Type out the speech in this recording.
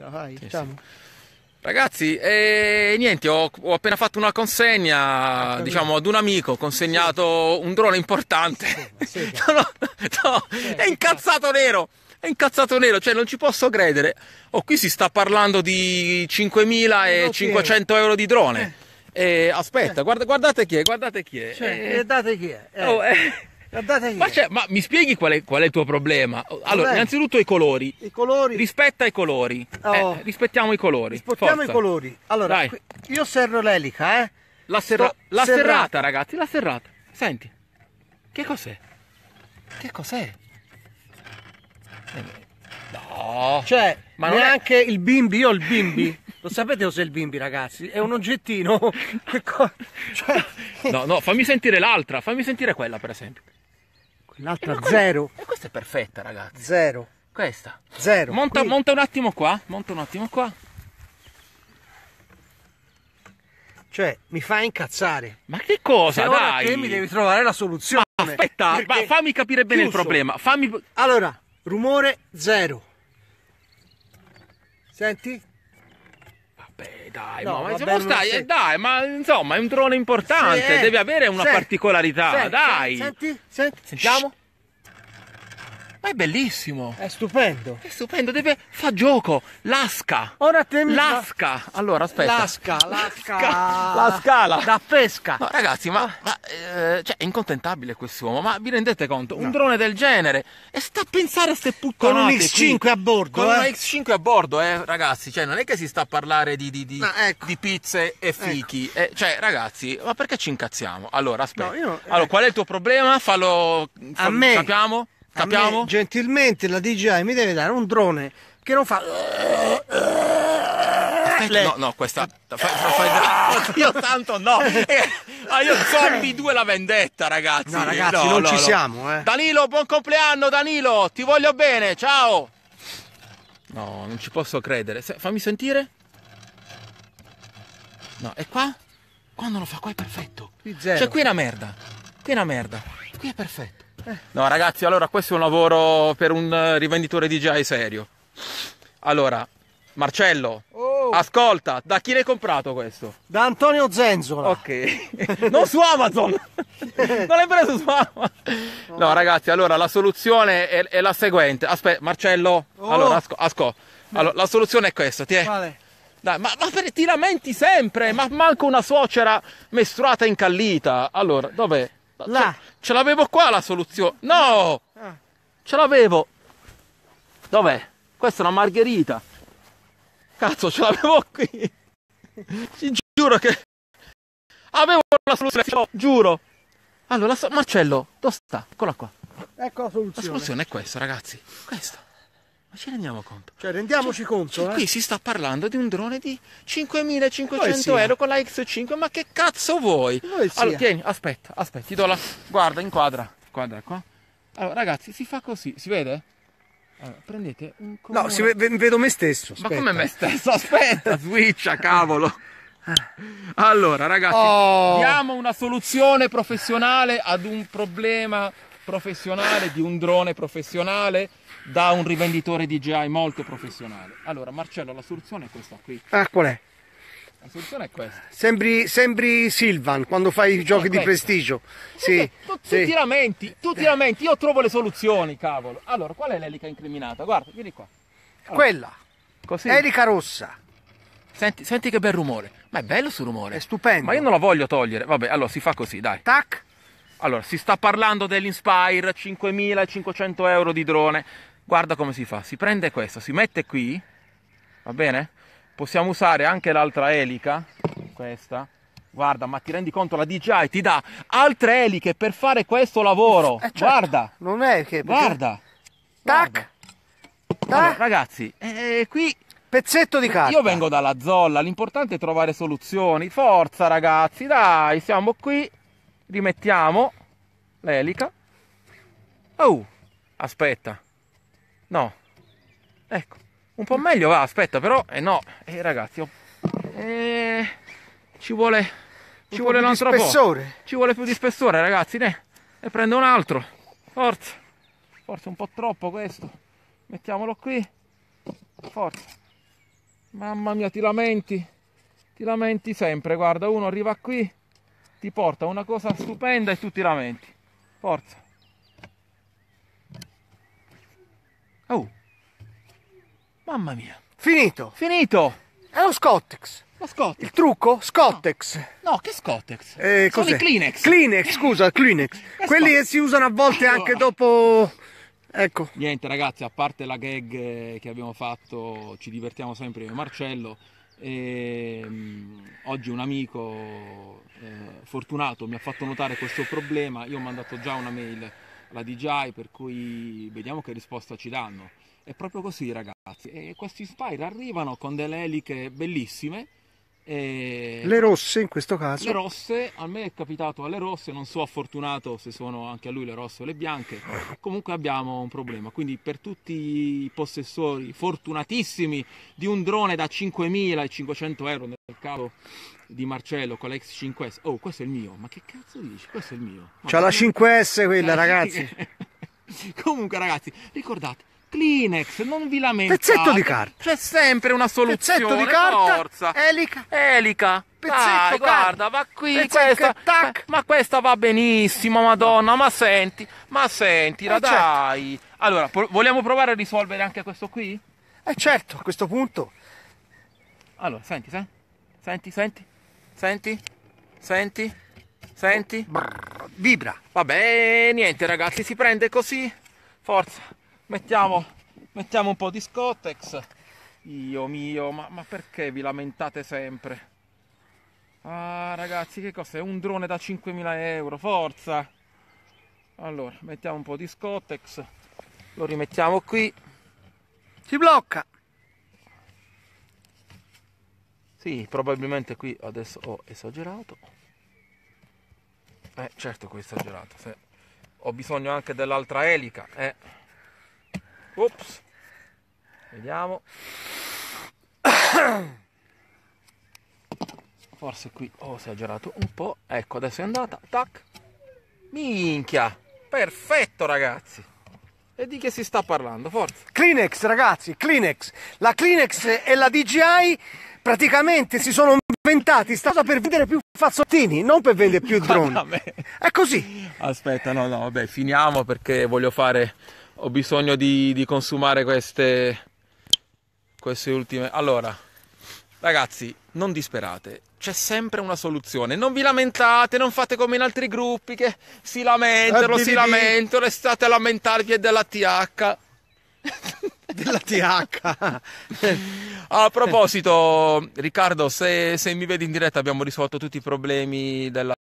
Bravissima, vai, sì, diciamo. sì. Ragazzi, eh, niente, ho, ho, appena fatto una consegna, ah, diciamo, ad un amico, ho consegnato sì. un drone importante. Sì, no, no, no, è incazzato nero! È incazzato nero, cioè non ci posso credere. Oh, qui si sta parlando di 5.500 eh, euro di drone. Eh. eh aspetta, eh. guarda, guardate chi è, guardate chi è. Cioè, guardate chi è. Oh, ma, ma, mi spieghi qual è, qual è, il tuo problema? Allora, Vabbè. innanzitutto i colori. I colori. Rispetta i colori. Oh. Eh, rispettiamo i colori. Rispettiamo Forza. i colori. Allora, qui, io serro l'elica, eh. La, serra Sto la serrata, serrata, ragazzi, la serrata. Senti, che cos'è? Che cos'è? No. Cioè, ma neanche è... il bimbi, io ho il bimbi. Lo sapete cos'è il bimbi, ragazzi? È un oggettino. cioè... No, no, fammi sentire l'altra, fammi sentire quella, per esempio. L'altra no, zero. E questa è perfetta, ragazzi. Zero. Questa. Zero. Monta, monta, un attimo qua, monta un attimo qua. Cioè, mi fa incazzare. Ma che cosa, Se dai? Perché mi devi trovare la soluzione. Ma aspetta, perché... ma fammi capire bene Chiuso. il problema. Fammi... Allora, rumore zero. Senti? dai, no, ma, vabbè, stati, sei... dai, ma insomma, è un drone importante, sì, eh. deve avere una senti, particolarità, senti, dai. Senti, senti, sentiamo. Shh è bellissimo. È stupendo. È stupendo, deve... fa gioco. Lasca. Ora temi... Lasca. Allora, aspetta. Lasca, lasca. La scala. Da pesca. No, ragazzi, ma... ma eh, cioè, è incontentabile quest'uomo. Ma vi rendete conto? No. Un drone del genere. E sta a pensare a ste puttanate. Con un X5 qui. a bordo, Con eh? un X5 a bordo, eh, ragazzi. Cioè, non è che si sta a parlare di, di, di, no, ecco. di pizze e ecco. fichi. Ecco. Eh, cioè, ragazzi, ma perché ci incazziamo? Allora, aspetta. No, io... Allora, eh, qual è il tuo problema? Fallo... fallo a me. Capiamo? Capiamo? Me, gentilmente la DJI mi deve dare un drone che non fa. Aspetta, no, no, questa. io tanto no! Ah, io zombie 2 la vendetta, ragazzi! No, ragazzi, no, non no, ci no. siamo, eh! Danilo, buon compleanno, Danilo! Ti voglio bene, ciao! No, non ci posso credere. Fammi sentire. No, e qua? Quando lo fa qua è perfetto. Cioè qui è una merda. Qui è una merda. Qui è perfetto. Eh. No ragazzi, allora questo è un lavoro per un eh, rivenditore DJI serio. Allora, Marcello, oh. ascolta, da chi l'hai comprato questo? Da Antonio Zenzola. Ok, non su Amazon, non l'hai preso su Amazon. No ragazzi, allora la soluzione è, è la seguente. Aspetta, Marcello, oh. allora, asco, asco. allora, la soluzione è questa, ti è? Vale. Dai, ma, ma per, ti lamenti sempre, ma manco una suocera mestruata incallita. Allora, dov'è? Là. Ce l'avevo qua la soluzione. No! Ah. Ce l'avevo. Dov'è? Questa è una margherita. Cazzo, ce l'avevo qui. Ti giuro che... Avevo la soluzione, giuro. Allora, Marcello, dove sta? Eccola qua. Ecco la soluzione. La soluzione è questa, ragazzi. Questa. Ma ci rendiamo conto? Cioè, rendiamoci cioè, conto. Cioè, eh? Qui si sta parlando di un drone di 5.500 euro con la X5, ma che cazzo vuoi? Allora, tieni, aspetta, aspetta, ti do la. Guarda, inquadra. Guarda qua. Ecco. Allora, ragazzi, si fa così, si vede? Allora, prendete un comune... No, si ve vedo me stesso. Aspetta. Ma come me stesso? Aspetta, switcha, cavolo. Allora, ragazzi, oh. diamo una soluzione professionale ad un problema professionale di un drone professionale da un rivenditore DJI molto professionale. Allora, Marcello, la soluzione è questa qui. Ah, qual è? La soluzione è questa. Sembri, sembri Silvan quando fai i giochi di prestigio. Sì, tu, sì. Tutti i lamenti, tutti lamenti, io trovo le soluzioni, cavolo. Allora, qual è l'elica incriminata? Guarda, vieni qua. Allora. Quella. Così. Elica rossa. Senti, senti che bel rumore. Ma è bello sul rumore. È stupendo. Ma io non la voglio togliere. Vabbè, allora si fa così, dai. Tac. Allora, si sta parlando dell'Inspire 5500 euro di drone guarda come si fa si prende questo si mette qui va bene possiamo usare anche l'altra elica questa guarda ma ti rendi conto la DJI ti dà altre eliche per fare questo lavoro eh certo, guarda non è che guarda tac guarda. allora, ragazzi eh, qui pezzetto di carta io vengo dalla zolla l'importante è trovare soluzioni forza ragazzi dai siamo qui rimettiamo l'elica oh aspetta No. Ecco. Un po' meglio va, aspetta, però... Eh no, eh ragazzi, oh, eh, ci vuole... Ci un vuole un altro po'. spessore. Ci vuole più di spessore, ragazzi, ne? Ne prendo un altro. Forza. forza un po' troppo questo. Mettiamolo qui. Forza. Mamma mia, ti lamenti. Ti lamenti sempre, guarda, uno arriva qui, ti porta una cosa stupenda e tu ti lamenti. Forza. Oh. Mamma mia. Finito. Finito. È lo Scottex. Lo Scottex. Il trucco? Scottex. No, no che Scottex? Eh, Sono i Kleenex. Kleenex, scusa, Kleenex. Quelli che si usano a volte allora. anche dopo... Ecco. Niente ragazzi, a parte la gag eh, che abbiamo fatto, ci divertiamo sempre io Marcello. E, um, oggi un amico eh, fortunato mi ha fatto notare questo problema, io ho mandato già una mail alla DJI, per cui vediamo che risposta ci danno. È proprio così ragazzi, e questi Spire arrivano con delle eliche bellissime. E... Le rosse in questo caso? Le rosse, a me è capitato alle rosse, non so fortunato se sono anche a lui le rosse o le bianche, comunque abbiamo un problema, quindi per tutti i possessori fortunatissimi di un drone da 5.500 euro nel caso di Marcello con la X5S. Oh, questo è il mio. Ma che cazzo dici? Questo è il mio. C'ha la 5S quella, cioè, ragazzi. Comunque, ragazzi, ricordate, Kleenex, non vi lamentate. Pezzetto di carta. C'è sempre una soluzione. Pezzetto di carta. Forza. Elica. Elica. Pezzetto, Dai, guarda, va qui, Pezzetto, questa, ma questa va benissimo, madonna, ma senti, ma senti. eh certo. dai. Certo. Allora, pro vogliamo provare a risolvere anche questo qui? Eh certo, a questo punto. Allora, senti, senti, senti, senti. Senti? Senti? Senti? Brrr, vibra. Vabbè, niente ragazzi, si prende così. Forza. Mettiamo, mettiamo un po' di Scottex. Io mio, ma, ma perché vi lamentate sempre? Ah ragazzi, che cos'è? Un drone da 5.000 euro, forza! Allora, mettiamo un po' di Scottex, lo rimettiamo qui. Si blocca! Sì, probabilmente qui adesso ho esagerato. Eh, certo che ho esagerato. Se... Ho bisogno anche dell'altra elica. Eh. Ops. Vediamo. Forse qui ho esagerato un po'. Ecco, adesso è andata. Tac. Minchia. Perfetto, ragazzi. E di che si sta parlando? Forza. Kleenex, ragazzi, Kleenex. La Kleenex e la DJI praticamente si sono inventati sta cosa per vendere più fazzottini, non per vendere più droni. È così. Aspetta, no, no, vabbè, finiamo perché voglio fare ho bisogno di, di consumare queste queste ultime. Allora, ragazzi, non disperate c'è sempre una soluzione. Non vi lamentate, non fate come in altri gruppi che si lamentano, si lamentano e state a lamentarvi della TH. della TH. a proposito, Riccardo, se, se mi vedi in diretta abbiamo risolto tutti i problemi della...